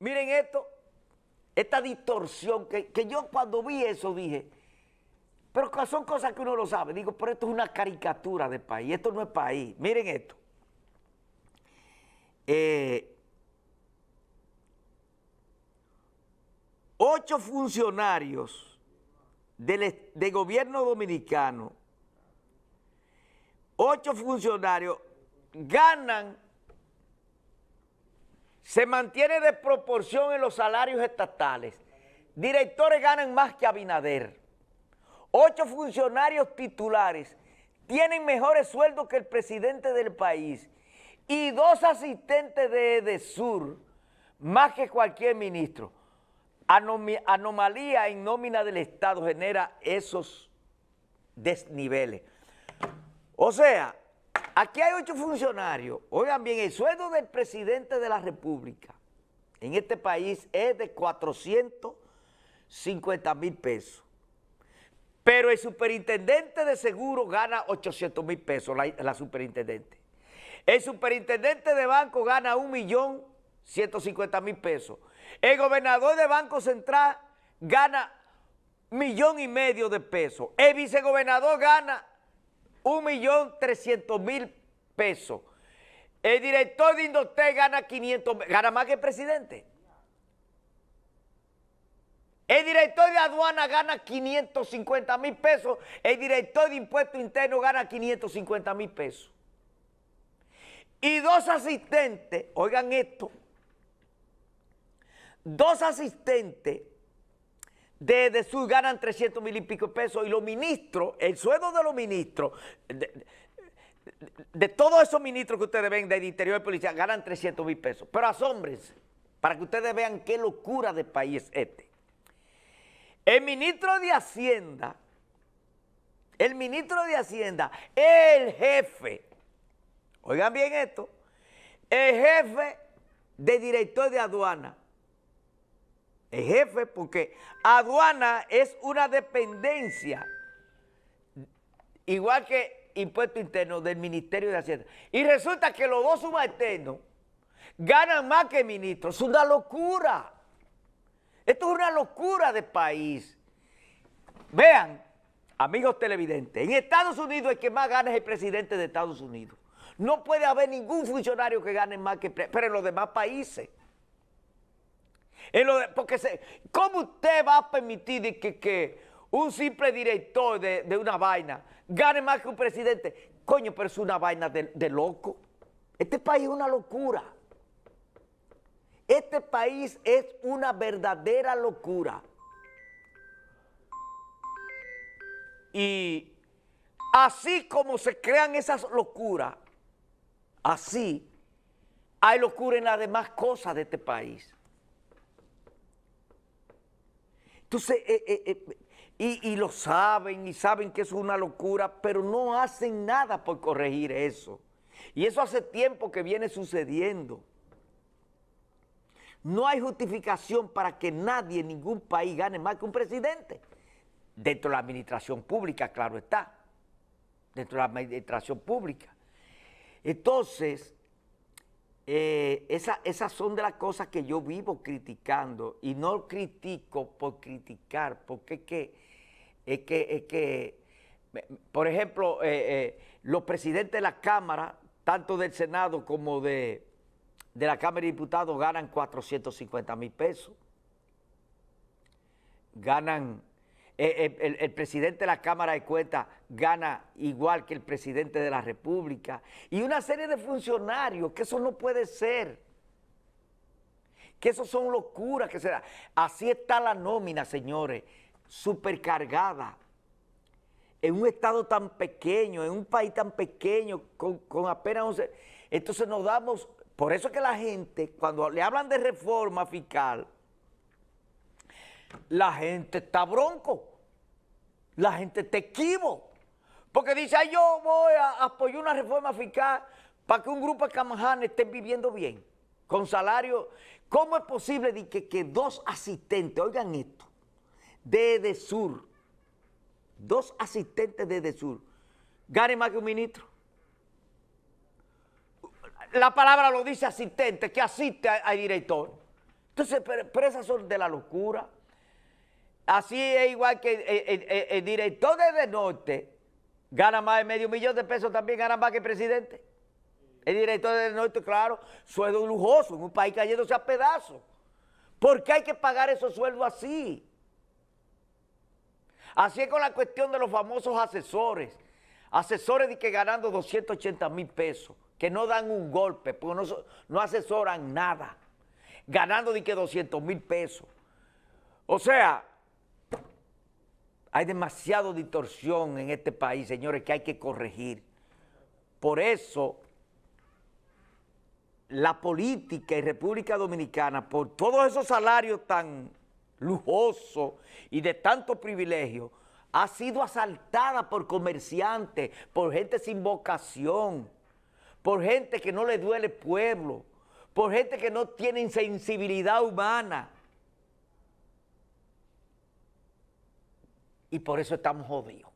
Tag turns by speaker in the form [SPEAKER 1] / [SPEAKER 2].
[SPEAKER 1] Miren esto, esta distorsión que, yo cuando vi eso dije, pero son cosas que uno lo sabe. Digo, pero esto es una caricatura de país, esto no es país. Miren esto. Eh, ocho funcionarios del, de gobierno dominicano, ocho funcionarios ganan se mantiene de proporción en los salarios estatales. Directores ganan más que Abinader. Ocho funcionarios titulares tienen mejores sueldos que el presidente del país. Y dos asistentes de EDESUR, más que cualquier ministro. anomalía en nómina del Estado genera esos desniveles. O sea, Aquí hay ocho funcionarios. Oigan bien, el sueldo del presidente de la República en este país es de 450 mil pesos. Pero el superintendente de seguro gana 800 mil pesos, la, superintendente. El superintendente de banco gana 1.150.000 pesos. El gobernador de Banco Central gana millón y medio de pesos. El vicegobernador gana 1.300.000 millón mil pesos. El director de Indotec gana 500, gana más que el presidente. El director de aduana gana 550 mil pesos. El director de impuesto interno gana 550 mil pesos. Y dos asistentes, oigan esto, dos asistentes de, de ganan 300 mil y pico pesos y los ministros, el sueldo de los ministros, de, todos esos ministros que ustedes ven del interior de policía, ganan 300 mil pesos. Pero asómbrense, para que ustedes vean qué locura de país este. El ministro de Hacienda, el ministro de Hacienda, el jefe, oigan bien esto, el jefe de director de aduana, el jefe porque aduana es una dependencia, igual que impuesto interno del Ministerio de Hacienda. Y resulta que los dos subalternos ganan más que ministros. Es una locura. Esto es una locura de país. Vean, amigos televidentes, en Estados Unidos el que más gana es el presidente de Estados Unidos. No puede haber ningún funcionario que gane más que... Pero en los demás países porque ¿Cómo usted va a permitir que, un simple director de, una vaina gane más que un presidente? Coño, pero es una vaina de, de loco. Este país es una locura. Este país es una verdadera locura. Y así como se crean esas locuras, así hay locura en las demás cosas de este país. Entonces, eh, eh, eh, y, y, lo saben, y saben que eso es una locura, pero no hacen nada por corregir eso. Y eso hace tiempo que viene sucediendo. No hay justificación para que nadie en ningún país gane más que un presidente. Dentro de la administración pública, claro está. Dentro de la administración pública. Entonces, eh, esas son de las cosas que yo vivo criticando y no critico por criticar, porque es que, es que, que eh, por ejemplo, eh, los presidentes de la Cámara, tanto del Senado como de, de la Cámara de Diputados, ganan 450 mil pesos, ganan eh, eh, el, presidente de la Cámara de Cuentas gana igual que el presidente de la República, y una serie de funcionarios, que eso no puede ser, que eso son locuras que será Así está la nómina, señores, supercargada, en un estado tan pequeño, en un país tan pequeño, con, apenas 11... Entonces nos damos, por eso que la gente, cuando le hablan de reforma fiscal, la gente está bronco la gente te esquivo. Porque dice, yo voy a apoyar una reforma fiscal para que un grupo de camajanes estén viviendo bien, con salario. ¿Cómo es posible de que, dos asistentes, oigan esto, de Sur, dos asistentes de Sur, ganen más que un ministro? La palabra lo dice asistente, que asiste al director. Entonces, presas son de la locura. Así es igual que eh, eh, eh, el, director de Norte gana más de medio millón de pesos, también gana más que el presidente. El director de Norte, claro, sueldo lujoso, en un país cayéndose a pedazos. ¿Por qué hay que pagar esos sueldos así? Así es con la cuestión de los famosos asesores. Asesores de que ganando 280 mil pesos, que no dan un golpe, porque no, no asesoran nada. Ganando de que 200 mil pesos. O sea, hay demasiado distorsión en este país, señores, que hay que corregir. Por eso, la política en República Dominicana, por todos esos salarios tan lujosos y de tanto privilegio, ha sido asaltada por comerciantes, por gente sin vocación, por gente que no le duele pueblo, por gente que no tiene sensibilidad humana. y por eso estamos jodidos.